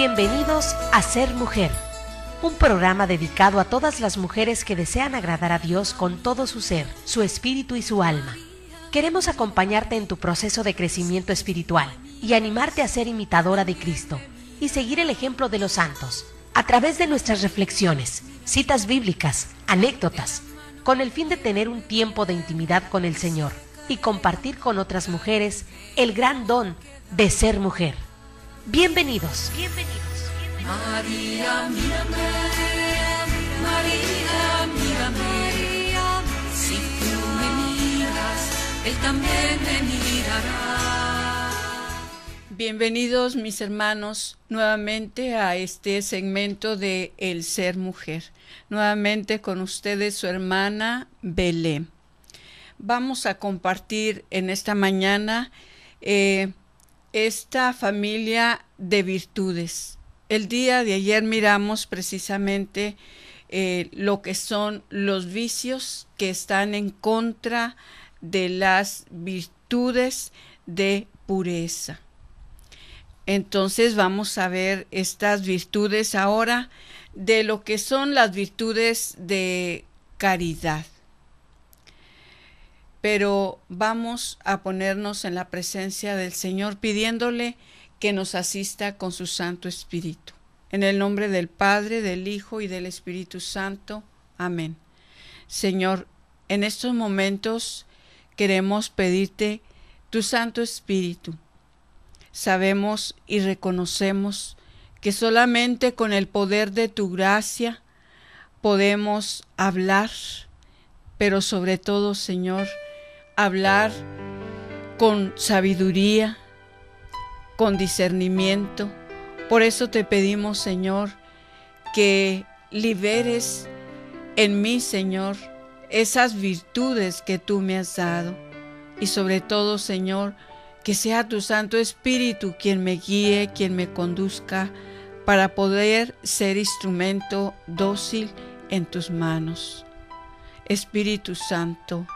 Bienvenidos a Ser Mujer, un programa dedicado a todas las mujeres que desean agradar a Dios con todo su ser, su espíritu y su alma. Queremos acompañarte en tu proceso de crecimiento espiritual y animarte a ser imitadora de Cristo y seguir el ejemplo de los santos a través de nuestras reflexiones, citas bíblicas, anécdotas, con el fin de tener un tiempo de intimidad con el Señor y compartir con otras mujeres el gran don de ser mujer. Bienvenidos. Bienvenidos. bienvenidos. María, mírame, María, mírame. Si tú me miras, Él también me mirará. Bienvenidos mis hermanos nuevamente a este segmento de El Ser Mujer. Nuevamente con ustedes su hermana Belén. Vamos a compartir en esta mañana eh, esta familia de virtudes. El día de ayer miramos precisamente eh, lo que son los vicios que están en contra de las virtudes de pureza. Entonces vamos a ver estas virtudes ahora de lo que son las virtudes de caridad pero vamos a ponernos en la presencia del Señor pidiéndole que nos asista con su Santo Espíritu. En el nombre del Padre, del Hijo y del Espíritu Santo. Amén. Señor, en estos momentos queremos pedirte tu Santo Espíritu. Sabemos y reconocemos que solamente con el poder de tu gracia podemos hablar, pero sobre todo, Señor, hablar con sabiduría, con discernimiento. Por eso te pedimos, Señor, que liberes en mí, Señor, esas virtudes que tú me has dado. Y sobre todo, Señor, que sea tu Santo Espíritu quien me guíe, quien me conduzca, para poder ser instrumento dócil en tus manos. Espíritu Santo,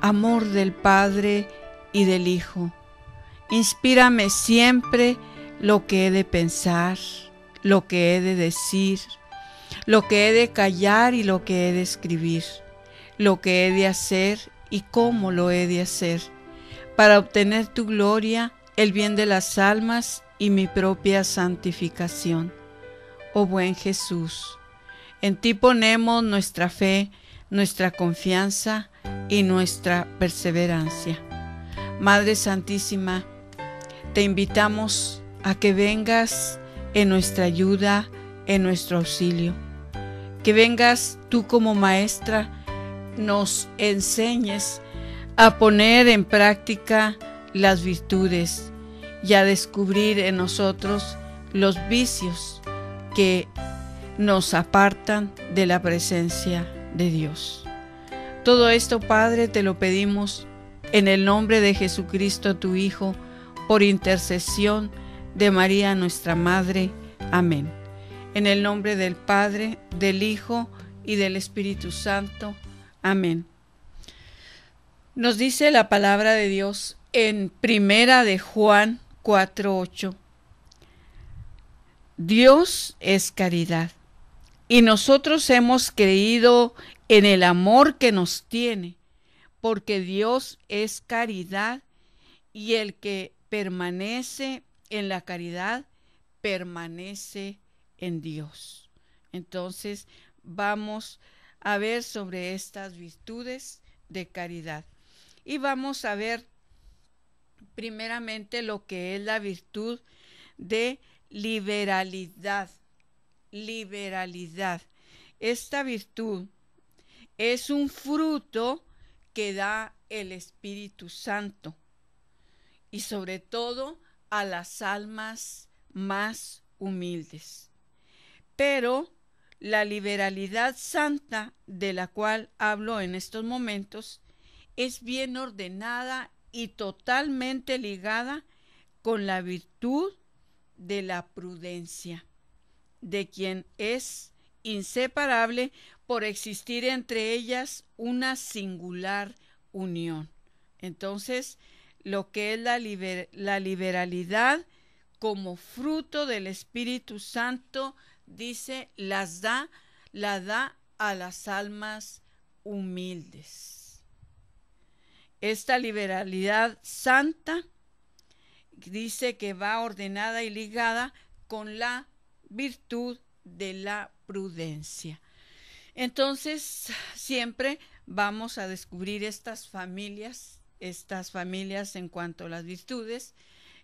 amor del Padre y del Hijo. Inspírame siempre lo que he de pensar, lo que he de decir, lo que he de callar y lo que he de escribir, lo que he de hacer y cómo lo he de hacer, para obtener tu gloria, el bien de las almas y mi propia santificación. Oh buen Jesús, en ti ponemos nuestra fe, nuestra confianza, y nuestra perseverancia. Madre Santísima, te invitamos a que vengas en nuestra ayuda, en nuestro auxilio. Que vengas tú como maestra, nos enseñes a poner en práctica las virtudes y a descubrir en nosotros los vicios que nos apartan de la presencia de Dios. Todo esto, Padre, te lo pedimos en el nombre de Jesucristo, tu Hijo, por intercesión de María, nuestra Madre. Amén. En el nombre del Padre, del Hijo y del Espíritu Santo. Amén. Nos dice la palabra de Dios en Primera de Juan 4:8. Dios es caridad. Y nosotros hemos creído en el amor que nos tiene, porque Dios es caridad y el que permanece en la caridad permanece en Dios. Entonces vamos a ver sobre estas virtudes de caridad y vamos a ver primeramente lo que es la virtud de liberalidad. Liberalidad. Esta virtud es un fruto que da el Espíritu Santo y sobre todo a las almas más humildes. Pero la liberalidad santa de la cual hablo en estos momentos es bien ordenada y totalmente ligada con la virtud de la prudencia de quien es inseparable por existir entre ellas una singular unión. Entonces, lo que es la, la liberalidad como fruto del Espíritu Santo, dice, las da, la da a las almas humildes. Esta liberalidad santa dice que va ordenada y ligada con la virtud de la prudencia. Entonces, siempre vamos a descubrir estas familias, estas familias en cuanto a las virtudes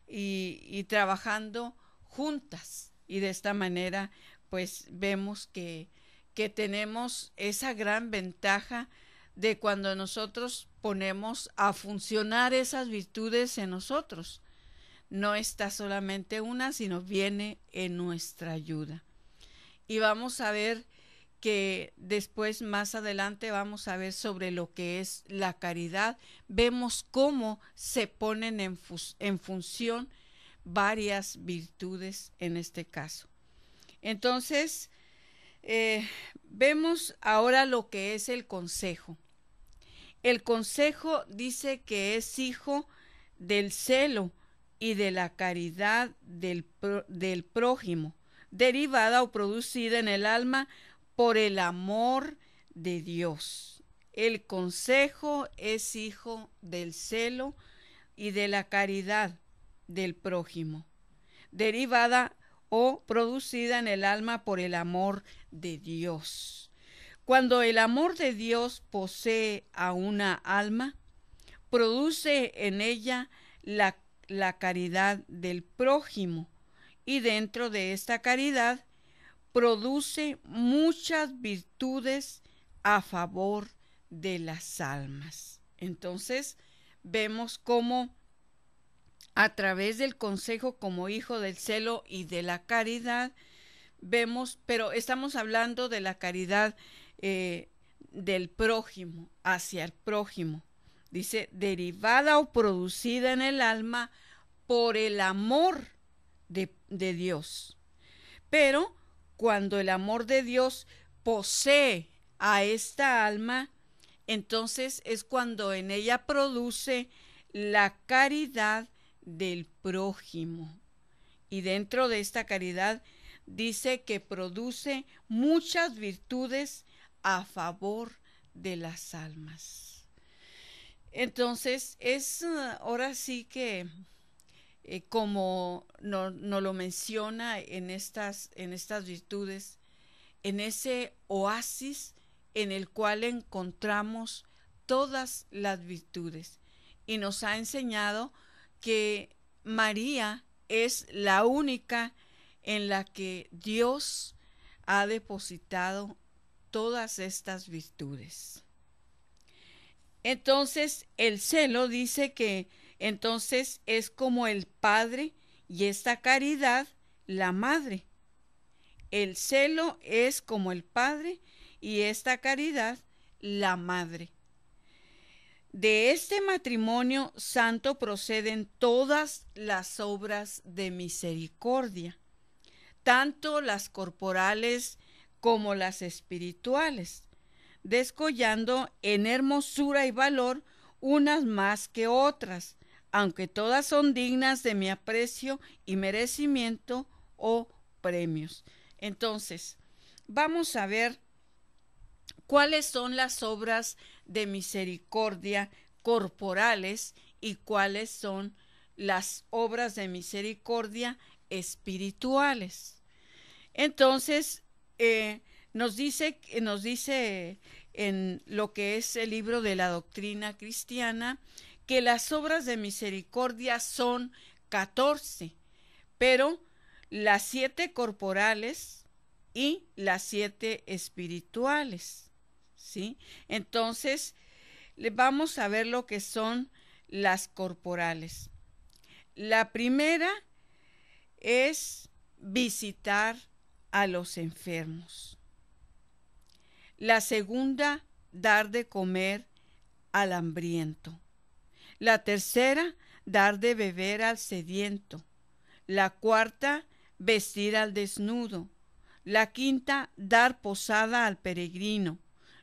y, trabajando juntas. Y de esta manera, pues vemos que, que tenemos esa gran ventaja de cuando nosotros ponemos a funcionar esas virtudes en nosotros. No está solamente una, sino viene en nuestra ayuda y vamos a ver que después más adelante vamos a ver sobre lo que es la caridad. Vemos cómo se ponen en, función varias virtudes en este caso. Entonces, eh, vemos ahora lo que es el consejo. El consejo dice que es hijo del celo y de la caridad del prójimo derivada o producida en el alma por el amor de Dios. El consejo es hijo del celo y de la caridad del prójimo, derivada o producida en el alma por el amor de Dios. Cuando el amor de Dios posee a una alma, produce en ella la, la caridad del prójimo, y dentro de esta caridad produce muchas virtudes a favor de las almas. Entonces vemos cómo a través del consejo como hijo del celo y de la caridad, vemos, pero estamos hablando de la caridad eh, del prójimo, hacia el prójimo. Dice, derivada o producida en el alma por el amor de, Dios. Pero cuando el amor de Dios posee a esta alma, entonces es cuando en ella produce la caridad del prójimo. Y dentro de esta caridad dice que produce muchas virtudes a favor de las almas. Entonces, es uh, ahora sí que eh, como nos no lo menciona en estas, en estas virtudes, en ese oasis en el cual encontramos todas las virtudes. Y nos ha enseñado que María es la única en la que Dios ha depositado todas estas virtudes. Entonces, el celo dice que entonces es como el padre y esta caridad la madre. El celo es como el padre y esta caridad la madre. De este matrimonio santo proceden todas las obras de misericordia, tanto las corporales como las espirituales, descollando en hermosura y valor unas más que otras, aunque todas son dignas de mi aprecio y merecimiento o premios. Entonces, vamos a ver cuáles son las obras de misericordia corporales y cuáles son las obras de misericordia espirituales. Entonces, eh, nos, dice, nos dice en lo que es el libro de la doctrina cristiana, que las obras de misericordia son catorce, pero las siete corporales y las siete espirituales. ¿Sí? Entonces, vamos a ver lo que son las corporales. La primera es visitar a los enfermos. La segunda, dar de comer al hambriento. La tercera, dar de beber al sediento. La cuarta, vestir al desnudo. La quinta, dar posada al peregrino.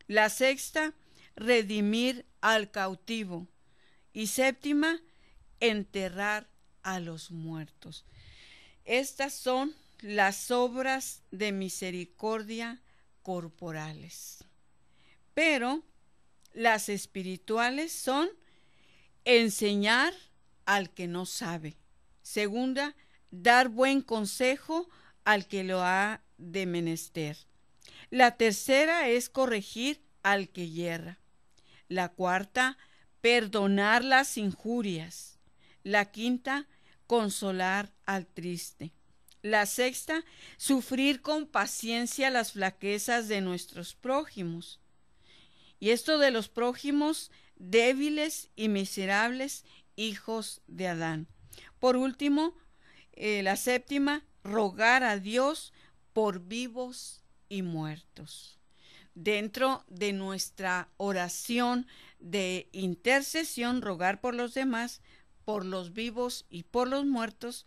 La sexta, redimir al cautivo. Y séptima, enterrar a los muertos. Estas son las obras de misericordia corporales. Pero las espirituales son enseñar al que no sabe. Segunda, dar buen consejo al que lo ha de menester. La tercera es corregir al que hierra. La cuarta, perdonar las injurias. La quinta, consolar al triste. La sexta, sufrir con paciencia las flaquezas de nuestros prójimos. Y esto de los prójimos débiles y miserables hijos de Adán. Por último, eh, la séptima, rogar a Dios por vivos y muertos. Dentro de nuestra oración de intercesión, rogar por los demás, por los vivos y por los muertos,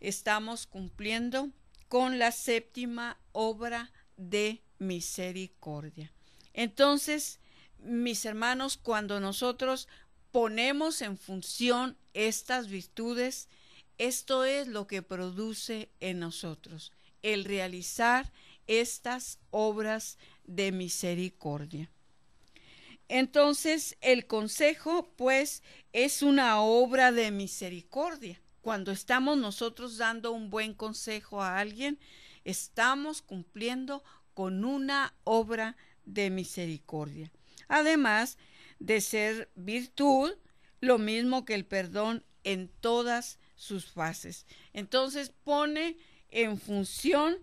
estamos cumpliendo con la séptima obra de misericordia. Entonces, mis hermanos, cuando nosotros ponemos en función estas virtudes, esto es lo que produce en nosotros, el realizar estas obras de misericordia. Entonces, el consejo, pues, es una obra de misericordia. Cuando estamos nosotros dando un buen consejo a alguien, estamos cumpliendo con una obra de misericordia además de ser virtud, lo mismo que el perdón en todas sus fases. Entonces pone en función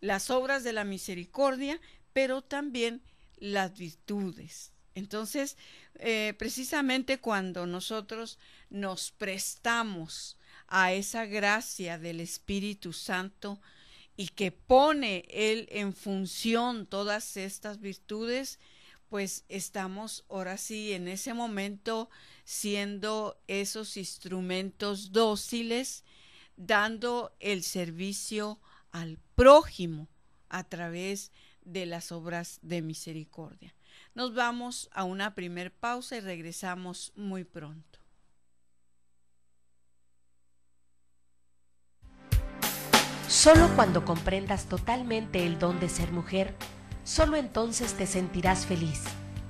las obras de la misericordia, pero también las virtudes. Entonces, eh, precisamente cuando nosotros nos prestamos a esa gracia del Espíritu Santo y que pone Él en función todas estas virtudes, pues estamos ahora sí en ese momento siendo esos instrumentos dóciles, dando el servicio al prójimo a través de las obras de misericordia. Nos vamos a una primer pausa y regresamos muy pronto. Solo cuando comprendas totalmente el don de ser mujer, Solo entonces te sentirás feliz,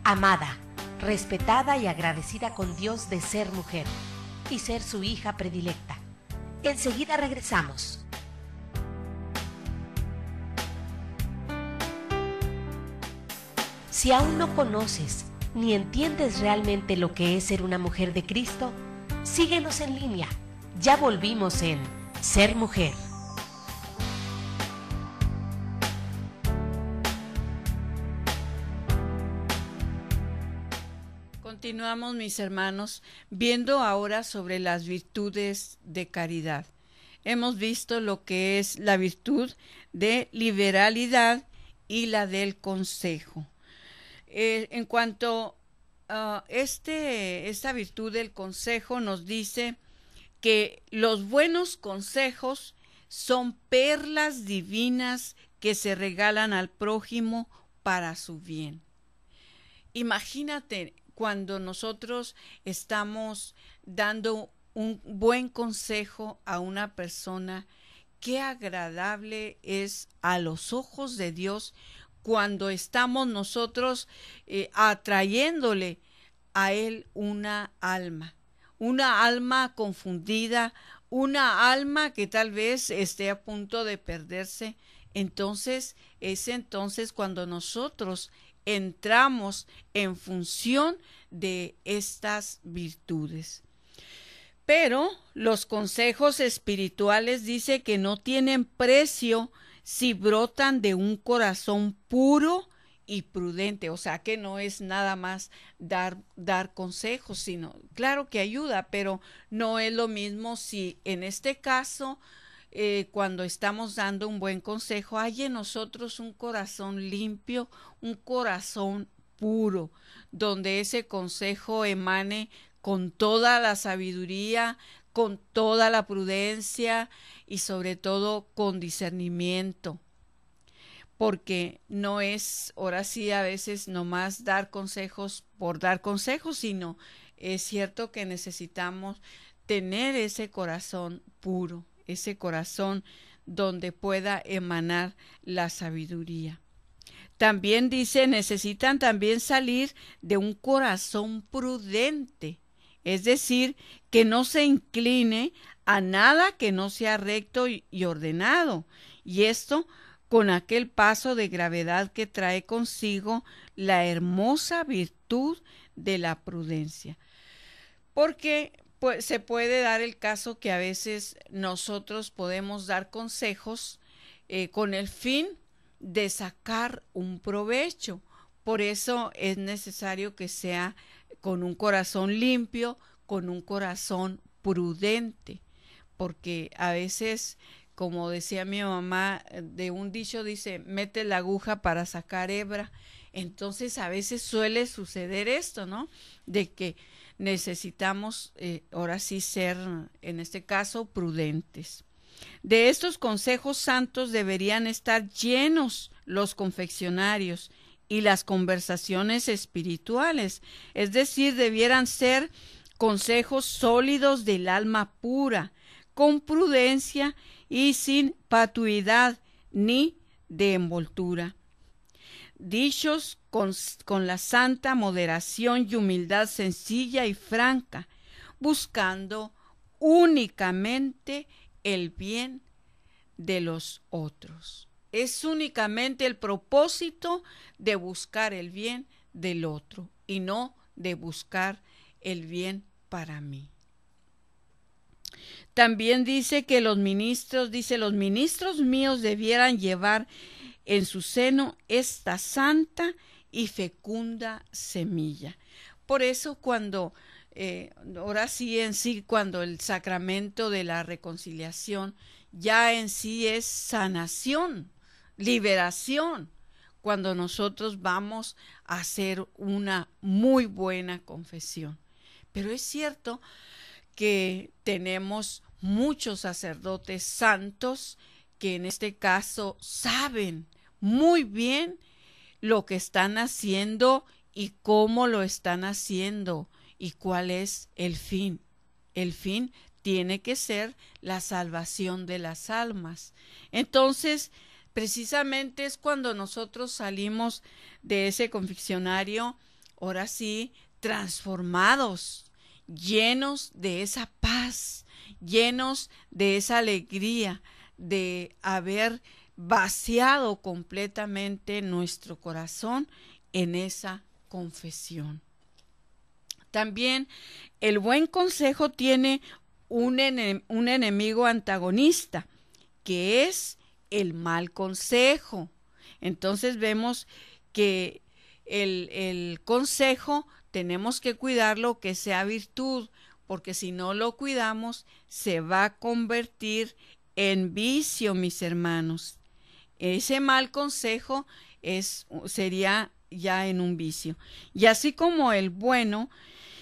amada, respetada y agradecida con Dios de ser mujer y ser su hija predilecta. Enseguida regresamos. Si aún no conoces ni entiendes realmente lo que es ser una mujer de Cristo, síguenos en línea. Ya volvimos en Ser Mujer. Continuamos, mis hermanos, viendo ahora sobre las virtudes de caridad. Hemos visto lo que es la virtud de liberalidad y la del consejo. Eh, en cuanto a este, esta virtud del consejo nos dice que los buenos consejos son perlas divinas que se regalan al prójimo para su bien. Imagínate cuando nosotros estamos dando un buen consejo a una persona, qué agradable es a los ojos de Dios cuando estamos nosotros eh, atrayéndole a Él una alma, una alma confundida, una alma que tal vez esté a punto de perderse. Entonces, es entonces cuando nosotros entramos en función de estas virtudes. Pero los consejos espirituales dice que no tienen precio si brotan de un corazón puro y prudente, o sea que no es nada más dar, dar consejos, sino claro que ayuda, pero no es lo mismo si en este caso eh, cuando estamos dando un buen consejo, hay en nosotros un corazón limpio, un corazón puro, donde ese consejo emane con toda la sabiduría, con toda la prudencia y sobre todo con discernimiento. Porque no es, ahora sí, a veces nomás dar consejos por dar consejos, sino es cierto que necesitamos tener ese corazón puro ese corazón donde pueda emanar la sabiduría. También dice, necesitan también salir de un corazón prudente, es decir, que no se incline a nada que no sea recto y ordenado, y esto con aquel paso de gravedad que trae consigo la hermosa virtud de la prudencia. Porque se puede dar el caso que a veces nosotros podemos dar consejos eh, con el fin de sacar un provecho. Por eso es necesario que sea con un corazón limpio, con un corazón prudente, porque a veces, como decía mi mamá, eh, de un dicho dice, mete la aguja para sacar hebra. Entonces a veces suele suceder esto, ¿no? De que necesitamos eh, ahora sí ser, en este caso, prudentes. De estos consejos santos deberían estar llenos los confeccionarios y las conversaciones espirituales, es decir, debieran ser consejos sólidos del alma pura, con prudencia y sin patuidad ni de envoltura. Dichos con, la santa moderación y humildad sencilla y franca, buscando únicamente el bien de los otros. Es únicamente el propósito de buscar el bien del otro y no de buscar el bien para mí. También dice que los ministros, dice, los ministros míos debieran llevar en su seno esta santa y fecunda semilla. Por eso cuando, eh, ahora sí en sí, cuando el sacramento de la reconciliación ya en sí es sanación, liberación, cuando nosotros vamos a hacer una muy buena confesión. Pero es cierto que tenemos muchos sacerdotes santos que en este caso saben muy bien lo que están haciendo y cómo lo están haciendo y cuál es el fin. El fin tiene que ser la salvación de las almas. Entonces, precisamente es cuando nosotros salimos de ese confeccionario, ahora sí, transformados, llenos de esa paz, llenos de esa alegría de haber vaciado completamente nuestro corazón en esa confesión. También el buen consejo tiene un, enemigo antagonista, que es el mal consejo. Entonces vemos que el, consejo tenemos que cuidarlo que sea virtud, porque si no lo cuidamos se va a convertir en vicio, mis hermanos. Ese mal consejo es, sería ya en un vicio. Y así como el bueno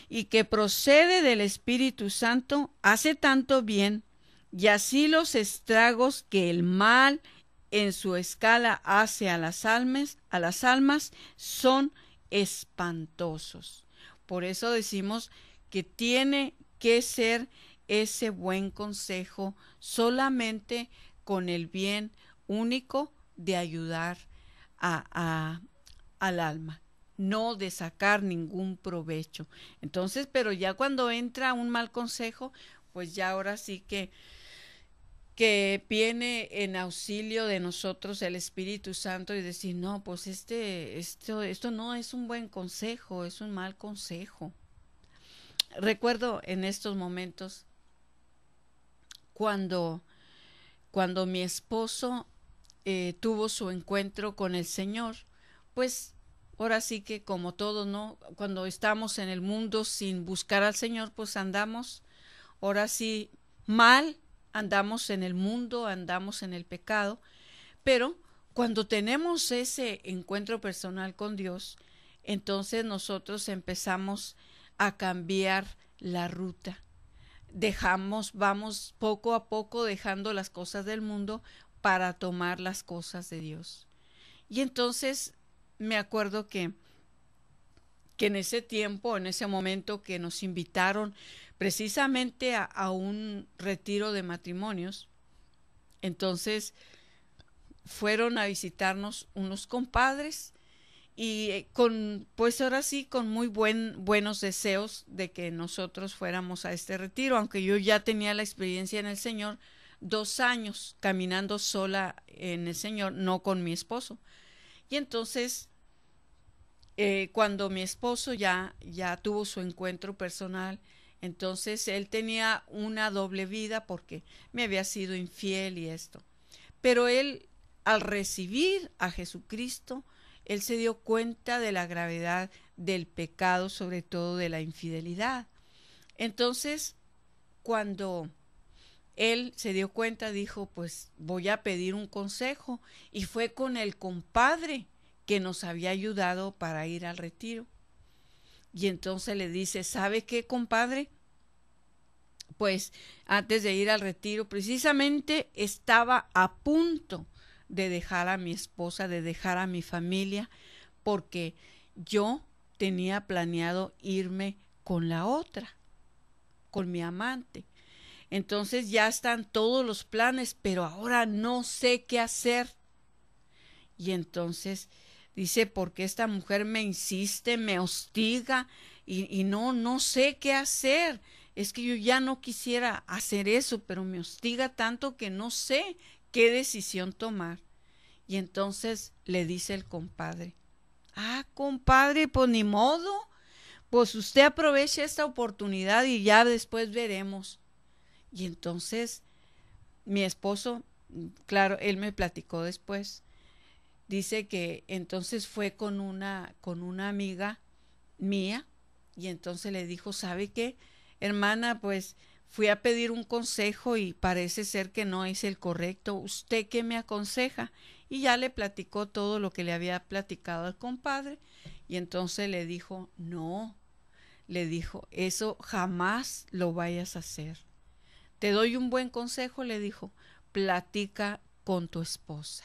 y que procede del Espíritu Santo hace tanto bien, y así los estragos que el mal en su escala hace a las almas, a las almas son espantosos. Por eso decimos que tiene que ser ese buen consejo solamente con el bien único de ayudar a, al alma, no de sacar ningún provecho. Entonces, pero ya cuando entra un mal consejo, pues ya ahora sí que que viene en auxilio de nosotros el Espíritu Santo y decir, no, pues este, esto, esto no es un buen consejo, es un mal consejo. Recuerdo en estos momentos cuando, cuando mi esposo eh, tuvo su encuentro con el Señor, pues ahora sí que como todo ¿no? Cuando estamos en el mundo sin buscar al Señor, pues andamos, ahora sí, mal, andamos en el mundo, andamos en el pecado, pero cuando tenemos ese encuentro personal con Dios, entonces nosotros empezamos a cambiar la ruta. Dejamos, vamos poco a poco dejando las cosas del mundo para tomar las cosas de Dios. Y entonces me acuerdo que, que en ese tiempo, en ese momento que nos invitaron precisamente a, un retiro de matrimonios, entonces fueron a visitarnos unos compadres y eh, con pues ahora sí con muy buen buenos deseos de que nosotros fuéramos a este retiro, aunque yo ya tenía la experiencia en el Señor, dos años caminando sola en el Señor, no con mi esposo. Y entonces, eh, cuando mi esposo ya, ya tuvo su encuentro personal, entonces él tenía una doble vida porque me había sido infiel y esto. Pero él, al recibir a Jesucristo, él se dio cuenta de la gravedad del pecado, sobre todo de la infidelidad. Entonces, cuando él se dio cuenta, dijo, pues voy a pedir un consejo y fue con el compadre que nos había ayudado para ir al retiro. Y entonces le dice, ¿sabe qué, compadre? Pues antes de ir al retiro, precisamente estaba a punto de dejar a mi esposa, de dejar a mi familia, porque yo tenía planeado irme con la otra, con mi amante. Entonces ya están todos los planes, pero ahora no sé qué hacer. Y entonces dice, porque esta mujer me insiste, me hostiga y, no, no sé qué hacer. Es que yo ya no quisiera hacer eso, pero me hostiga tanto que no sé qué decisión tomar. Y entonces le dice el compadre, ah, compadre, pues ni modo, pues usted aproveche esta oportunidad y ya después veremos. Y entonces mi esposo, claro, él me platicó después, dice que entonces fue con una, con una amiga mía y entonces le dijo, ¿sabe qué? Hermana, pues fui a pedir un consejo y parece ser que no es el correcto. ¿Usted qué me aconseja? Y ya le platicó todo lo que le había platicado al compadre y entonces le dijo, no, le dijo, eso jamás lo vayas a hacer. Te doy un buen consejo, le dijo, platica con tu esposa.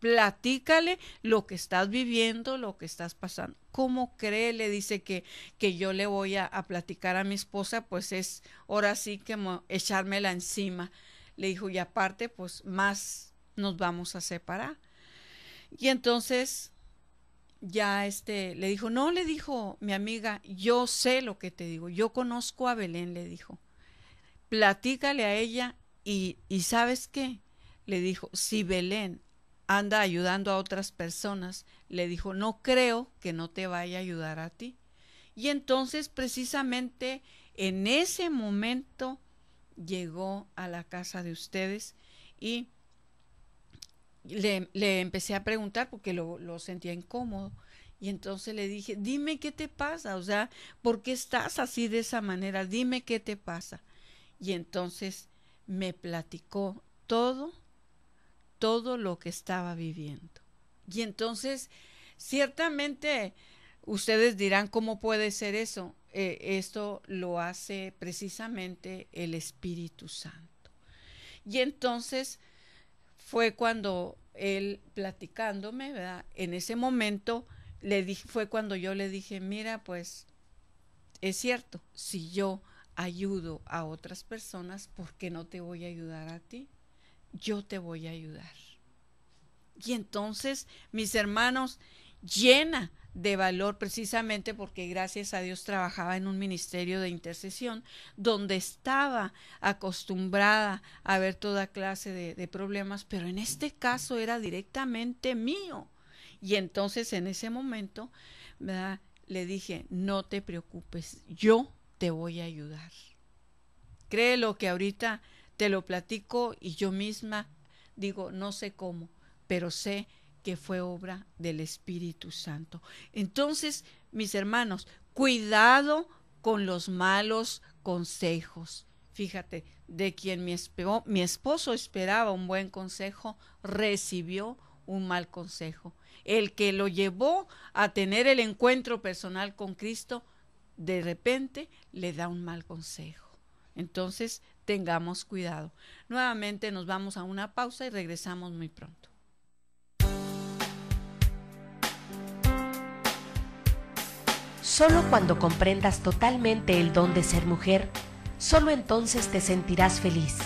Platícale lo que estás viviendo, lo que estás pasando. ¿Cómo cree? Le dice que, que yo le voy a, platicar a mi esposa, pues es ahora sí que echármela encima. Le dijo, y aparte, pues más nos vamos a separar. Y entonces ya este le dijo, no, le dijo mi amiga, yo sé lo que te digo, yo conozco a Belén, le dijo platícale a ella y, ¿sabes qué? Le dijo, si Belén anda ayudando a otras personas, le dijo, no creo que no te vaya a ayudar a ti. Y entonces precisamente en ese momento llegó a la casa de ustedes y le, empecé a preguntar porque lo, lo sentía incómodo. Y entonces le dije, dime qué te pasa, o sea, ¿por qué estás así de esa manera? Dime qué te pasa. Y entonces me platicó todo, todo lo que estaba viviendo. Y entonces, ciertamente, ustedes dirán, ¿cómo puede ser eso? Eh, esto lo hace precisamente el Espíritu Santo. Y entonces fue cuando él platicándome, ¿verdad? En ese momento le fue cuando yo le dije, mira, pues es cierto, si yo ayudo a otras personas, porque no te voy a ayudar a ti? Yo te voy a ayudar. Y entonces, mis hermanos, llena de valor precisamente porque gracias a Dios trabajaba en un ministerio de intercesión donde estaba acostumbrada a ver toda clase de, problemas, pero en este caso era directamente mío. Y entonces en ese momento le dije, no te preocupes, yo te voy a ayudar. cree lo que ahorita te lo platico y yo misma digo, no sé cómo, pero sé que fue obra del Espíritu Santo. Entonces, mis hermanos, cuidado con los malos consejos. Fíjate, de quien mi, oh, mi esposo esperaba un buen consejo, recibió un mal consejo. El que lo llevó a tener el encuentro personal con Cristo de repente le da un mal consejo. Entonces, tengamos cuidado. Nuevamente nos vamos a una pausa y regresamos muy pronto. Solo cuando comprendas totalmente el don de ser mujer, solo entonces te sentirás feliz,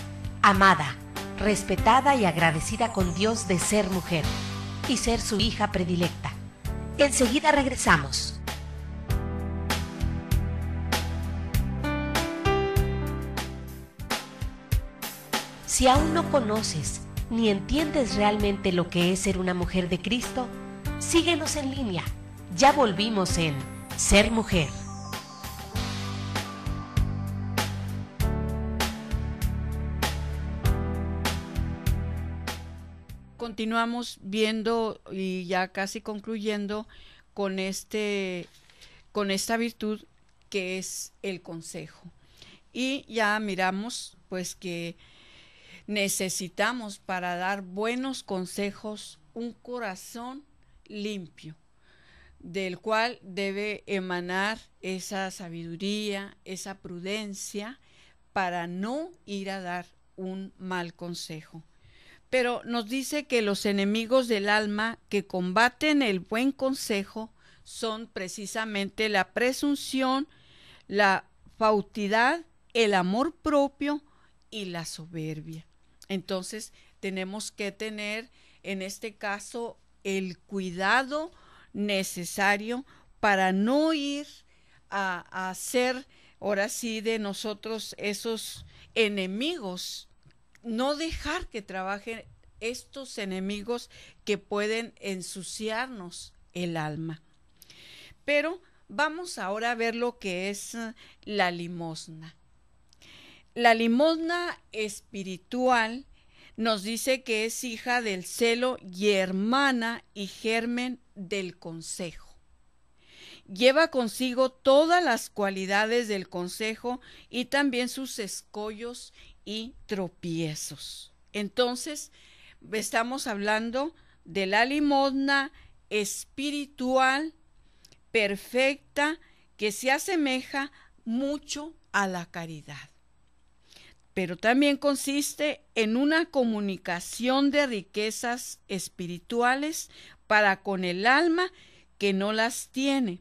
amada, respetada y agradecida con Dios de ser mujer y ser su hija predilecta. Enseguida regresamos. Si aún no conoces ni entiendes realmente lo que es ser una mujer de Cristo, síguenos en línea. Ya volvimos en Ser Mujer. Continuamos viendo y ya casi concluyendo con este con esta virtud que es el consejo. Y ya miramos pues que necesitamos para dar buenos consejos un corazón limpio del cual debe emanar esa sabiduría, esa prudencia, para no ir a dar un mal consejo. Pero nos dice que los enemigos del alma que combaten el buen consejo son precisamente la presunción, la fautidad, el amor propio y la soberbia. Entonces, tenemos que tener, en este caso, el cuidado necesario para no ir a, hacer ahora sí de nosotros esos enemigos, no dejar que trabajen estos enemigos que pueden ensuciarnos el alma. Pero vamos ahora a ver lo que es la limosna. La limosna espiritual nos dice que es hija del celo y hermana y germen del consejo. Lleva consigo todas las cualidades del consejo y también sus escollos y tropiezos. Entonces, estamos hablando de la limosna espiritual perfecta que se asemeja mucho a la caridad pero también consiste en una comunicación de riquezas espirituales para con el alma que no las tiene.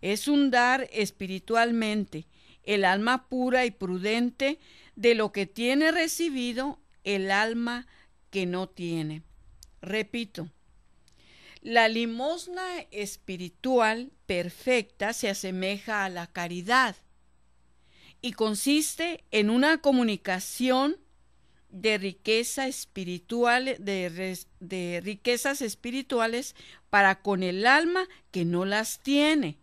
Es un dar espiritualmente el alma pura y prudente de lo que tiene recibido el alma que no tiene. Repito, la limosna espiritual perfecta se asemeja a la caridad y consiste en una comunicación de riqueza espiritual, de, de, riquezas espirituales para con el alma que no las tiene.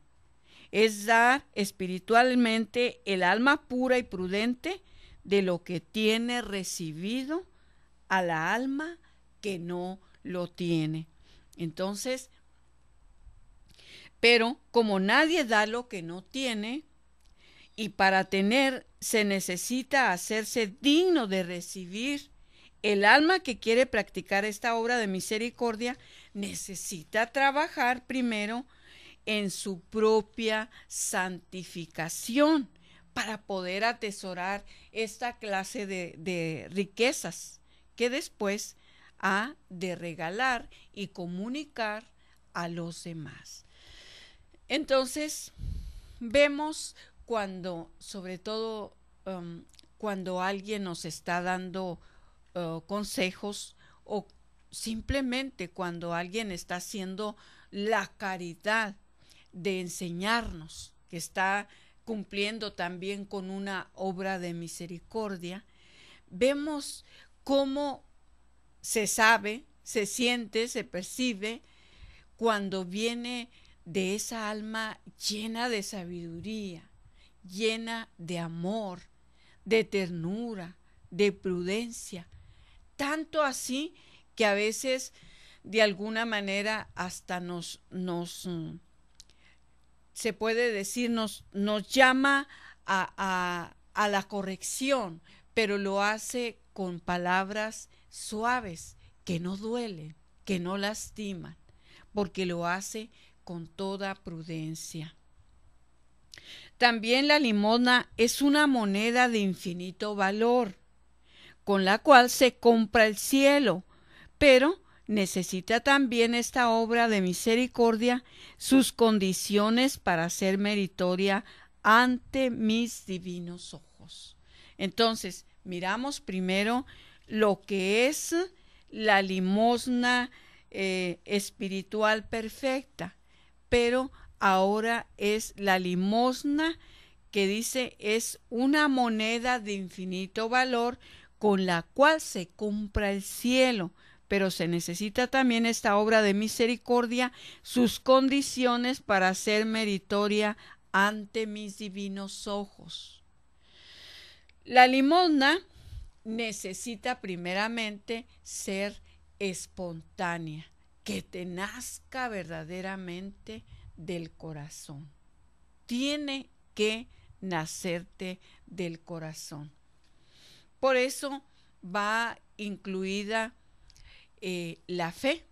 Es dar espiritualmente el alma pura y prudente de lo que tiene recibido a la alma que no lo tiene. Entonces, pero como nadie da lo que no tiene, y para tener se necesita hacerse digno de recibir. El alma que quiere practicar esta obra de misericordia necesita trabajar primero en su propia santificación para poder atesorar esta clase de, riquezas que después ha de regalar y comunicar a los demás. Entonces, vemos cuando, sobre todo, em, cuando alguien nos está dando eh, consejos o simplemente cuando alguien está haciendo la caridad de enseñarnos, que está cumpliendo también con una obra de misericordia, vemos cómo se sabe, se siente, se percibe cuando viene de esa alma llena de sabiduría, llena de amor, de ternura, de prudencia, tanto así que a veces de alguna manera hasta nos, nos mm, se puede decir, nos, llama a, a la corrección, pero lo hace con palabras suaves, que no duelen, que no lastiman, porque lo hace con toda prudencia. También la limosna es una moneda de infinito valor, con la cual se compra el cielo, pero necesita también esta obra de misericordia sus condiciones para ser meritoria ante mis divinos ojos. Entonces, miramos primero lo que es la limosna eh, espiritual perfecta, pero ahora es la limosna que dice es una moneda de infinito valor con la cual se compra el cielo. Pero se necesita también esta obra de misericordia, sus condiciones para ser meritoria ante mis divinos ojos. La limosna necesita primeramente ser espontánea, que te nazca verdaderamente del corazón. Tiene que nacerte del corazón. Por eso va incluida eh, la fe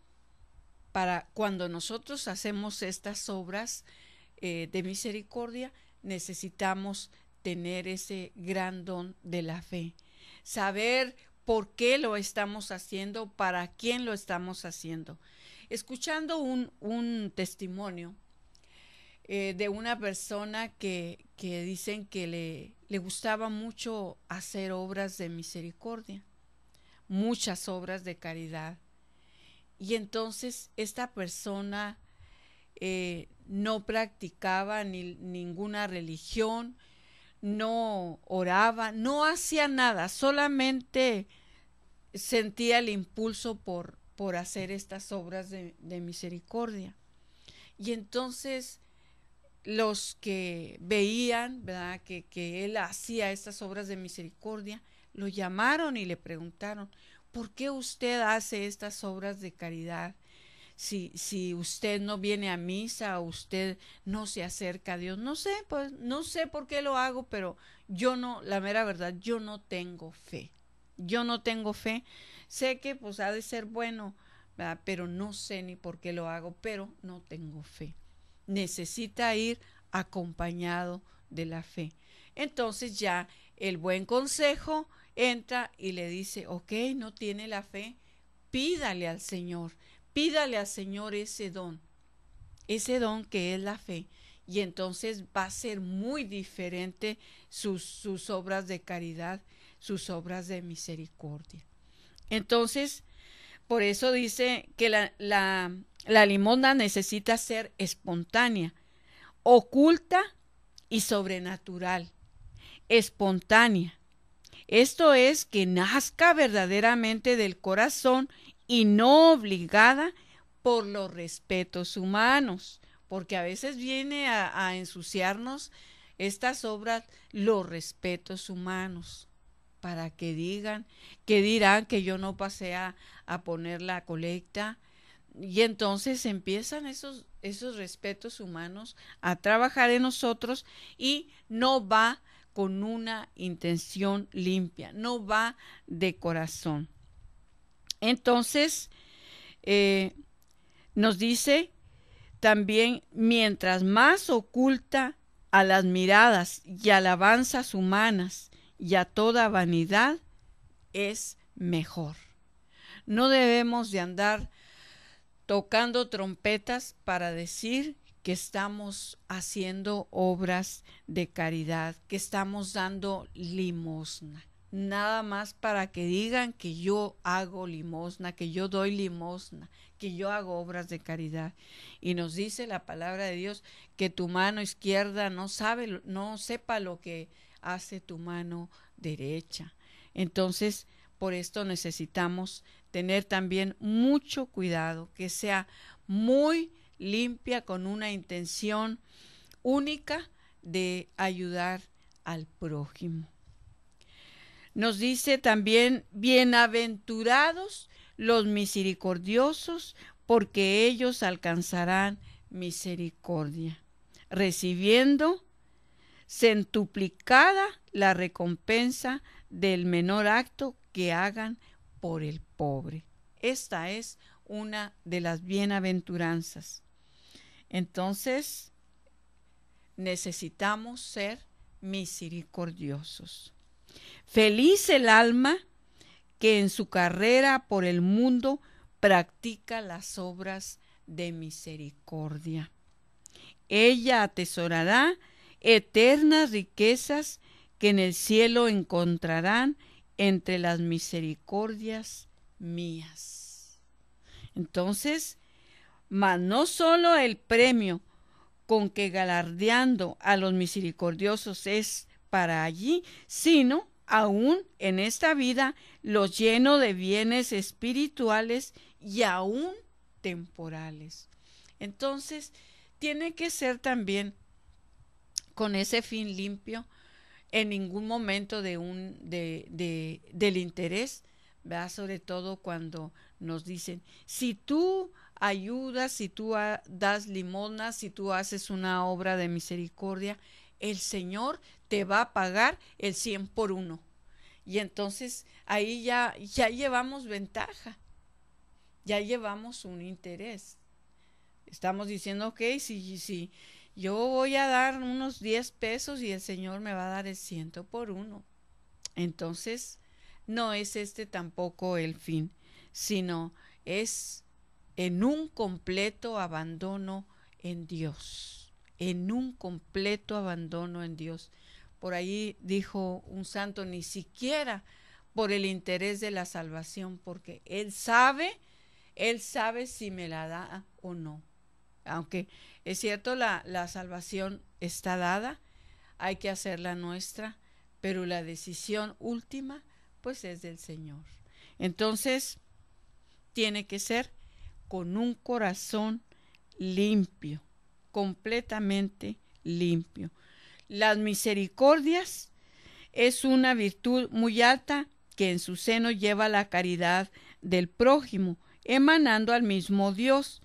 para cuando nosotros hacemos estas obras eh, de misericordia, necesitamos tener ese gran don de la fe, saber por qué lo estamos haciendo, para quién lo estamos haciendo. Escuchando un testimonio eh, de una persona que, que dicen que le, le gustaba mucho hacer obras de misericordia, muchas obras de caridad. Y entonces esta persona eh, no practicaba ni, ninguna religión, no oraba, no hacía nada, solamente sentía el impulso por, por hacer estas obras de misericordia. Y entonces los que veían, ¿verdad?, que, él hacía estas obras de misericordia, lo llamaron y le preguntaron, ¿por qué usted hace estas obras de caridad? Si, si usted no viene a misa, usted no se acerca a Dios, no sé, pues no sé por qué lo hago, pero yo no, la mera verdad, yo no tengo fe. Yo no tengo fe. Sé que pues ha de ser bueno, pero no sé ni por qué lo hago, pero no tengo fe necesita ir acompañado de la fe. Entonces ya el buen consejo entra y le dice, ok, no tiene la fe, pídale al Señor, pídale al Señor ese don, ese don que es la fe. Y entonces va a ser muy diferente sus, sus obras de caridad, sus obras de misericordia. Entonces, por eso dice que la, la, necesita ser espontánea, oculta y sobrenatural. Espontánea. Esto es que nazca verdaderamente del corazón y no obligada por los respetos humanos, porque a veces viene a, a ensuciarnos estas obras los respetos humanos, para que digan, que dirán que yo no pasé a, a poner la colecta. Y entonces empiezan esos, esos respetos humanos a trabajar en nosotros y no va con una intención limpia, no va de corazón. Entonces, eh, nos dice también, mientras más oculta a las miradas y alabanzas humanas y a toda vanidad, es mejor. No debemos de andar tocando trompetas para decir que estamos haciendo obras de caridad, que estamos dando limosna. Nada más para que digan que yo hago limosna, que yo doy limosna, que yo hago obras de caridad. Y nos dice la palabra de Dios que tu mano izquierda no sabe, no sepa lo que hace tu mano derecha. Entonces, por esto necesitamos tener también mucho cuidado, que sea muy limpia con una intención única de ayudar al prójimo. Nos dice también, bienaventurados los misericordiosos, porque ellos alcanzarán misericordia, recibiendo centuplicada la recompensa del menor acto que hagan por el pobre. Esta es una de las bienaventuranzas. Entonces, necesitamos ser misericordiosos. Feliz el alma que en su carrera por el mundo practica las obras de misericordia. Ella atesorará eternas riquezas que en el cielo encontrarán entre las misericordias mías. Entonces, mas no solo el premio con que galardeando a los misericordiosos es para allí, sino aún en esta vida los lleno de bienes espirituales y aún temporales. Entonces, tiene que ser también con ese fin limpio en ningún momento de un, de, de, del interés va sobre todo cuando nos dicen, si tú ayudas, si tú das limonas, si tú haces una obra de misericordia, el Señor te va a pagar el 100 por uno. Y entonces ahí ya, ya llevamos ventaja, ya llevamos un interés. Estamos diciendo, ok, si, yo voy a dar unos 10 pesos y el Señor me va a dar el ciento por uno. Entonces, no es este tampoco el fin, sino es en un completo abandono en Dios, en un completo abandono en Dios. Por ahí dijo un santo, ni siquiera por el interés de la salvación, porque Él sabe, Él sabe si me la da o no. Aunque es cierto, la, la salvación está dada, hay que hacerla nuestra, pero la decisión última pues es del Señor. Entonces, tiene que ser con un corazón limpio, completamente limpio. Las misericordias es una virtud muy alta que en su seno lleva la caridad del prójimo, emanando al mismo Dios,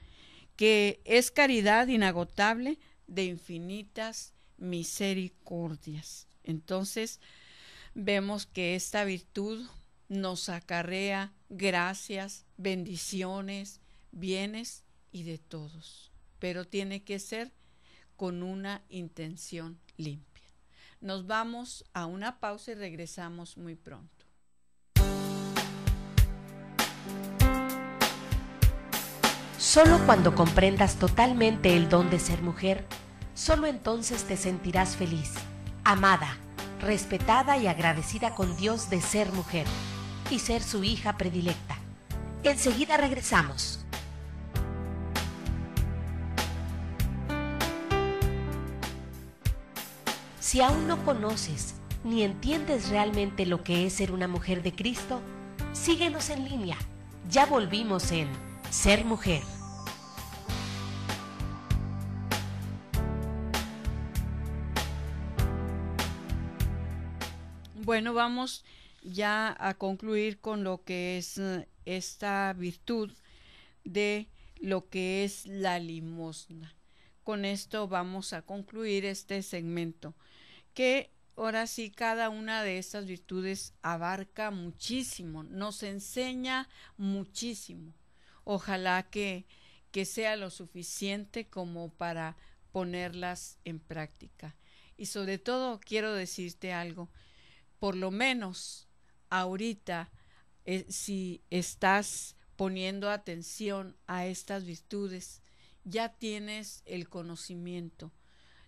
que es caridad inagotable de infinitas misericordias. Entonces, vemos que esta virtud nos acarrea gracias, bendiciones, bienes y de todos, pero tiene que ser con una intención limpia. Nos vamos a una pausa y regresamos muy pronto. Solo cuando comprendas totalmente el don de ser mujer, solo entonces te sentirás feliz, amada respetada y agradecida con Dios de ser mujer y ser su hija predilecta. Enseguida regresamos. Si aún no conoces ni entiendes realmente lo que es ser una mujer de Cristo, síguenos en línea. Ya volvimos en Ser Mujer. Bueno, vamos ya a concluir con lo que es eh, esta virtud de lo que es la limosna. Con esto vamos a concluir este segmento, que ahora sí cada una de estas virtudes abarca muchísimo, nos enseña muchísimo. Ojalá que, que sea lo suficiente como para ponerlas en práctica. Y sobre todo quiero decirte algo, por lo menos ahorita, eh, si estás poniendo atención a estas virtudes, ya tienes el conocimiento.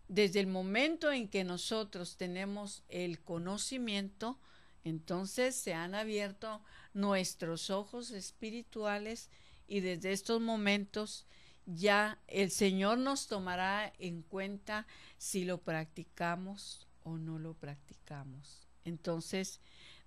Desde el momento en que nosotros tenemos el conocimiento, entonces se han abierto nuestros ojos espirituales y desde estos momentos ya el Señor nos tomará en cuenta si lo practicamos o no lo practicamos. Entonces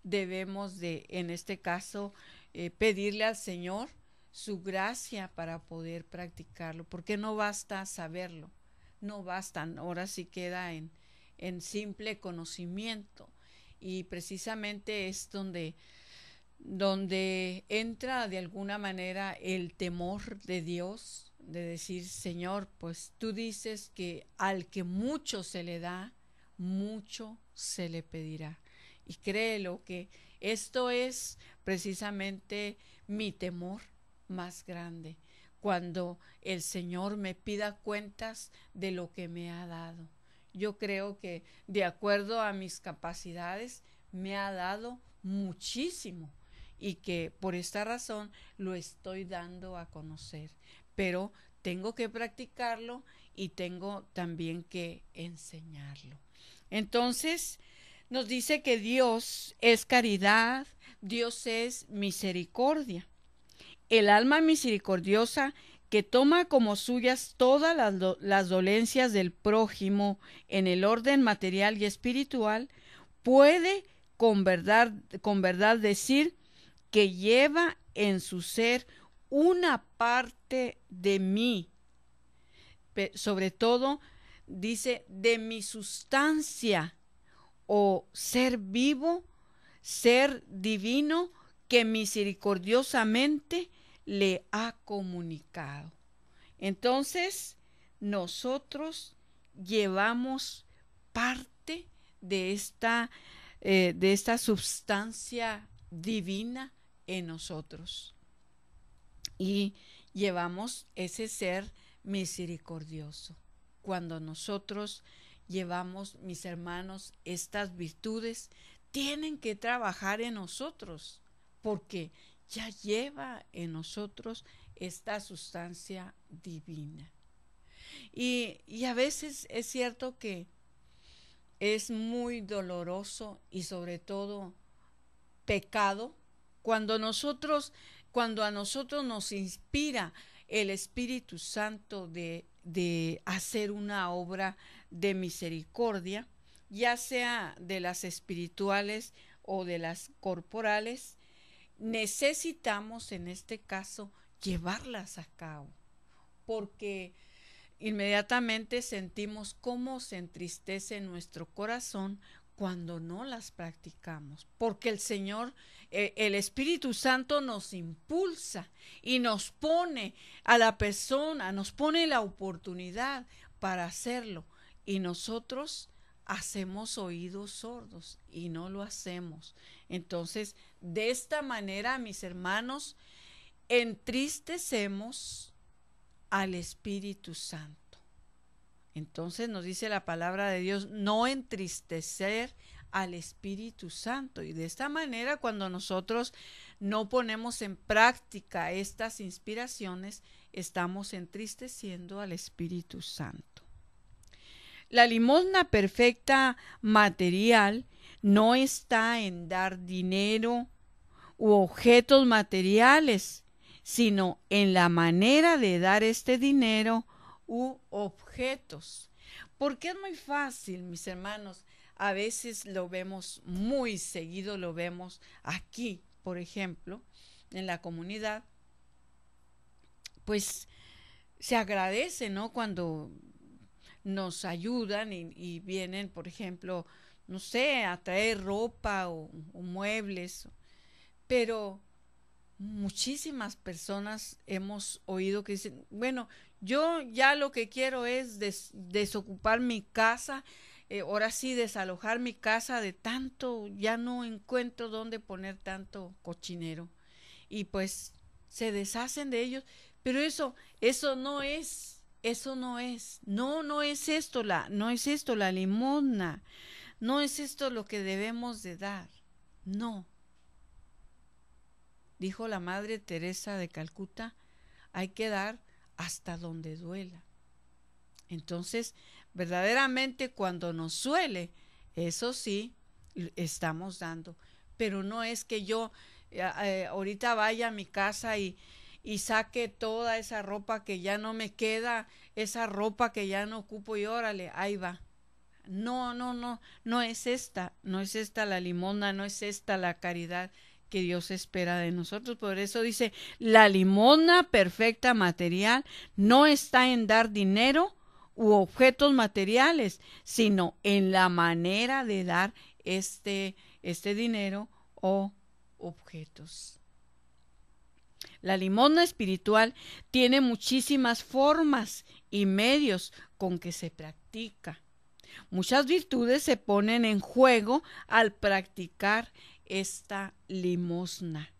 debemos de, en este caso, eh, pedirle al Señor su gracia para poder practicarlo, porque no basta saberlo, no basta, ahora sí queda en, en simple conocimiento. Y precisamente es donde, donde entra de alguna manera el temor de Dios, de decir, Señor, pues tú dices que al que mucho se le da, mucho se le pedirá y créelo que esto es precisamente mi temor más grande cuando el Señor me pida cuentas de lo que me ha dado. Yo creo que de acuerdo a mis capacidades me ha dado muchísimo y que por esta razón lo estoy dando a conocer. Pero tengo que practicarlo y tengo también que enseñarlo. Entonces, nos dice que Dios es caridad, Dios es misericordia. El alma misericordiosa que toma como suyas todas las, dolencias del prójimo en el orden material y espiritual, puede con verdad, con verdad decir que lleva en su ser una parte de mí, sobre todo dice de mi sustancia o ser vivo, ser divino que misericordiosamente le ha comunicado. Entonces, nosotros llevamos parte de esta, eh, de esta sustancia divina en nosotros y llevamos ese ser misericordioso cuando nosotros llevamos, mis hermanos, estas virtudes, tienen que trabajar en nosotros, porque ya lleva en nosotros esta sustancia divina. Y, a veces es cierto que es muy doloroso y sobre todo pecado cuando nosotros cuando a nosotros nos inspira el Espíritu Santo de, de, hacer una obra de misericordia, ya sea de las espirituales o de las corporales, necesitamos en este caso llevarlas a cabo, porque inmediatamente sentimos cómo se entristece nuestro corazón cuando no las practicamos, porque el Señor, e, el Espíritu Santo nos impulsa y nos pone a la persona, nos pone la oportunidad para hacerlo, y nosotros hacemos oídos sordos y no lo hacemos. Entonces, de esta manera, mis hermanos, entristecemos al Espíritu Santo. Entonces nos dice la palabra de Dios, no entristecer al Espíritu Santo. Y de esta manera, cuando nosotros no ponemos en práctica estas inspiraciones, estamos entristeciendo al Espíritu Santo. La limosna perfecta material no está en dar dinero u objetos materiales, sino en la manera de dar este dinero u objetos. Porque es muy fácil, mis hermanos. A veces lo vemos muy seguido, lo vemos aquí, por ejemplo, en la comunidad. Pues se agradece, ¿no? Cuando nos ayudan y, vienen, por ejemplo, no sé, a traer ropa o, muebles. Pero muchísimas personas hemos oído que dicen, bueno, yo ya lo que quiero es desocupar mi casa, eh, ahora sí desalojar mi casa de tanto, ya no encuentro dónde poner tanto cochinero. Y pues se deshacen de ellos, pero eso, eso no es eso no es, no, no es esto la, no es esto la limosna, no es esto lo que debemos de dar, no. Dijo la Madre Teresa de Calcuta, hay que dar hasta donde duela. Entonces, verdaderamente cuando nos suele, eso sí, estamos dando, pero no es que yo eh, eh, ahorita vaya a mi casa y, y saque toda esa ropa que ya no me queda, esa ropa que ya no ocupo y órale, ahí va. No, no, no, no es esta, no es esta la limona, no es esta la caridad que Dios espera de nosotros. Por eso dice, la limona perfecta material no está en dar dinero u objetos materiales, sino en la manera de dar este, este dinero o objetos. La limosna espiritual tiene muchísimas formas y medios con que se practica. Muchas virtudes se ponen en juego al practicar esta limosna.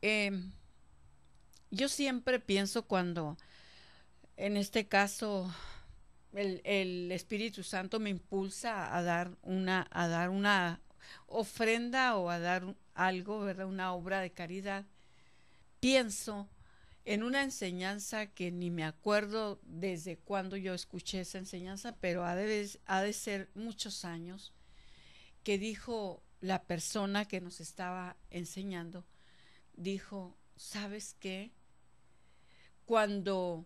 Em, yo siempre pienso cuando, en este caso, el, Espíritu Santo me impulsa a dar una, a dar una ofrenda o a dar algo, ¿verdad? Una obra de caridad, pienso en una enseñanza que ni me acuerdo desde cuándo yo escuché esa enseñanza, pero ha de, ha de ser muchos años, que dijo la persona que nos estaba enseñando, dijo, ¿sabes qué? Cuando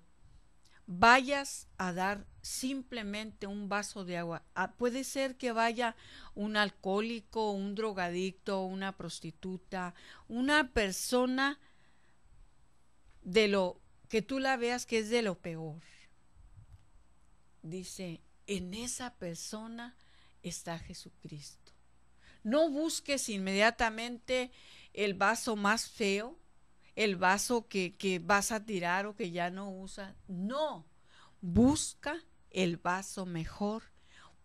vayas a dar simplemente un vaso de agua. Ah, puede ser que vaya un alcohólico, un drogadicto, una prostituta, una persona de lo que tú la veas que es de lo peor. Dice, en esa persona está Jesucristo. No busques inmediatamente el vaso más feo, el vaso que, que vas a tirar o que ya no usas. No, busca el vaso mejor,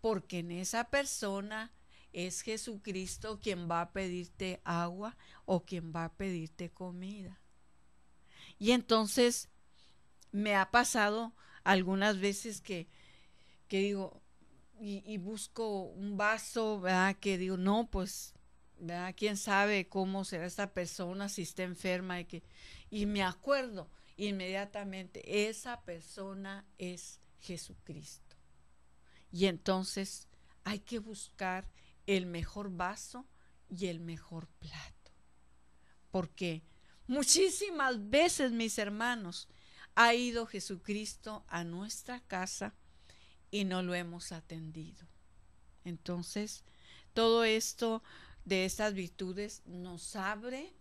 porque en esa persona es Jesucristo quien va a pedirte agua o quien va a pedirte comida. Y entonces me ha pasado algunas veces que, que digo, y, y, busco un vaso, ¿verdad? Que digo, no, pues ¿Quién sabe cómo será esta persona si está enferma? Y, que, y me acuerdo inmediatamente, esa persona es Jesucristo. Y entonces hay que buscar el mejor vaso y el mejor plato. Porque muchísimas veces, mis hermanos, ha ido Jesucristo a nuestra casa y no lo hemos atendido. Entonces, todo esto de estas virtudes nos abre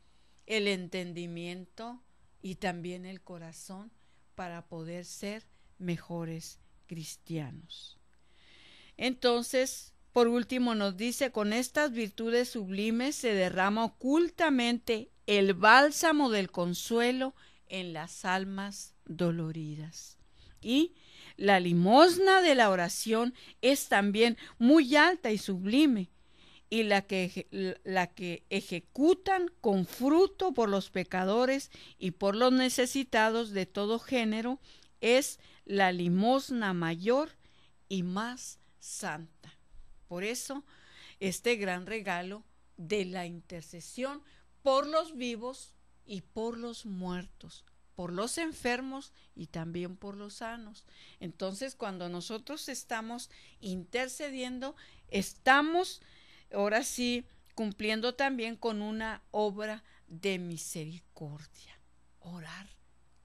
el entendimiento y también el corazón para poder ser mejores cristianos. Entonces, por último nos dice, con estas virtudes sublimes se derrama ocultamente el bálsamo del consuelo en las almas doloridas. Y la limosna de la oración es también muy alta y sublime, y la que, la que ejecutan con fruto por los pecadores y por los necesitados de todo género es la limosna mayor y más santa. Por eso, este gran regalo de la intercesión por los vivos y por los muertos, por los enfermos y también por los sanos. Entonces, cuando nosotros estamos intercediendo, estamos ahora sí, cumpliendo también con una obra de misericordia, orar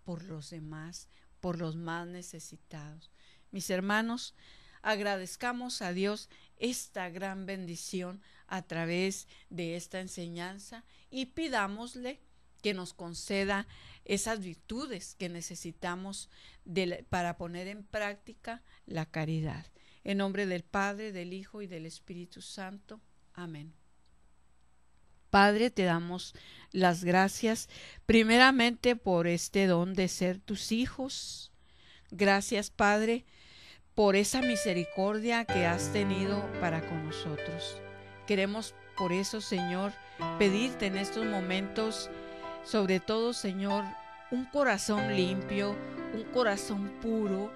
por los demás, por los más necesitados. Mis hermanos, agradezcamos a Dios esta gran bendición a través de esta enseñanza y pidámosle que nos conceda esas virtudes que necesitamos para poner en práctica la caridad. En nombre del Padre, del Hijo y del Espíritu Santo. Amén. Padre, te damos las gracias primeramente por este don de ser tus hijos. Gracias, Padre, por esa misericordia que has tenido para con nosotros. Queremos por eso, Señor, pedirte en estos momentos, sobre todo, Señor, un corazón limpio, un corazón puro,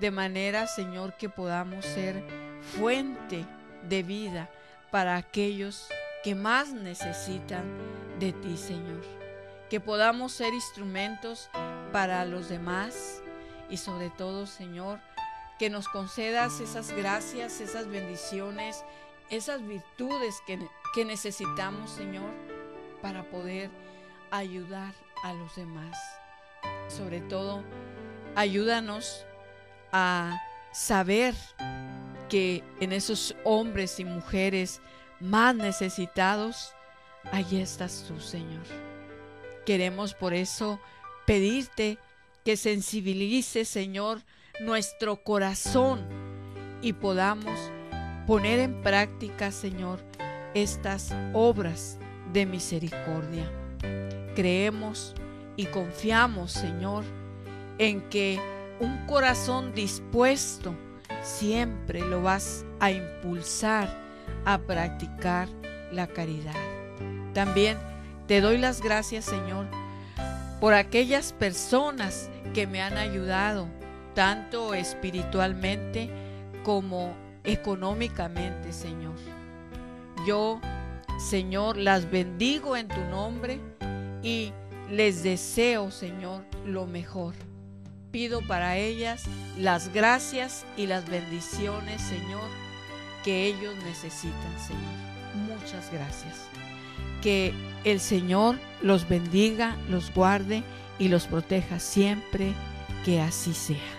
de manera, Señor, que podamos ser fuente de vida, para aquellos que más necesitan de ti, Señor. Que podamos ser instrumentos para los demás y sobre todo, Señor, que nos concedas esas gracias, esas bendiciones, esas virtudes que, necesitamos, Señor, para poder ayudar a los demás. Sobre todo, ayúdanos a saber que en esos hombres y mujeres más necesitados, allí estás tú, Señor. Queremos por eso pedirte que sensibilice, Señor, nuestro corazón y podamos poner en práctica, Señor, estas obras de misericordia. Creemos y confiamos, Señor, en que un corazón dispuesto siempre lo vas a impulsar a practicar la caridad. También te doy las gracias, Señor, por aquellas personas que me han ayudado, tanto espiritualmente como económicamente, Señor. Yo, Señor, las bendigo en tu nombre y les deseo, Señor, lo mejor pido para ellas las gracias y las bendiciones, Señor, que ellos necesitan, Señor. Muchas gracias. Que el Señor los bendiga, los guarde y los proteja siempre, que así sea.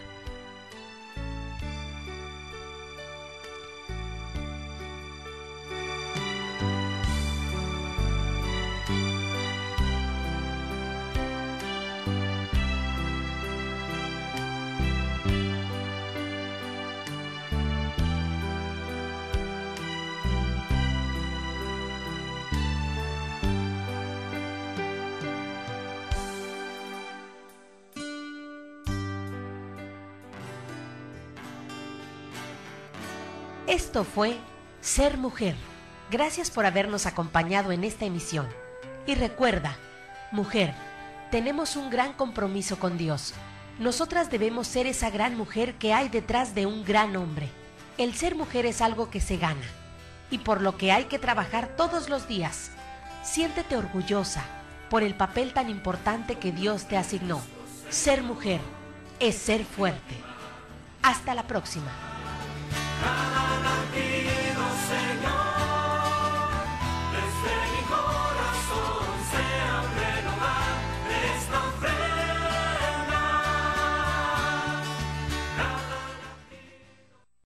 fue Ser Mujer. Gracias por habernos acompañado en esta emisión. Y recuerda, mujer, tenemos un gran compromiso con Dios. Nosotras debemos ser esa gran mujer que hay detrás de un gran hombre. El ser mujer es algo que se gana y por lo que hay que trabajar todos los días. Siéntete orgullosa por el papel tan importante que Dios te asignó. Ser mujer es ser fuerte. Hasta la próxima.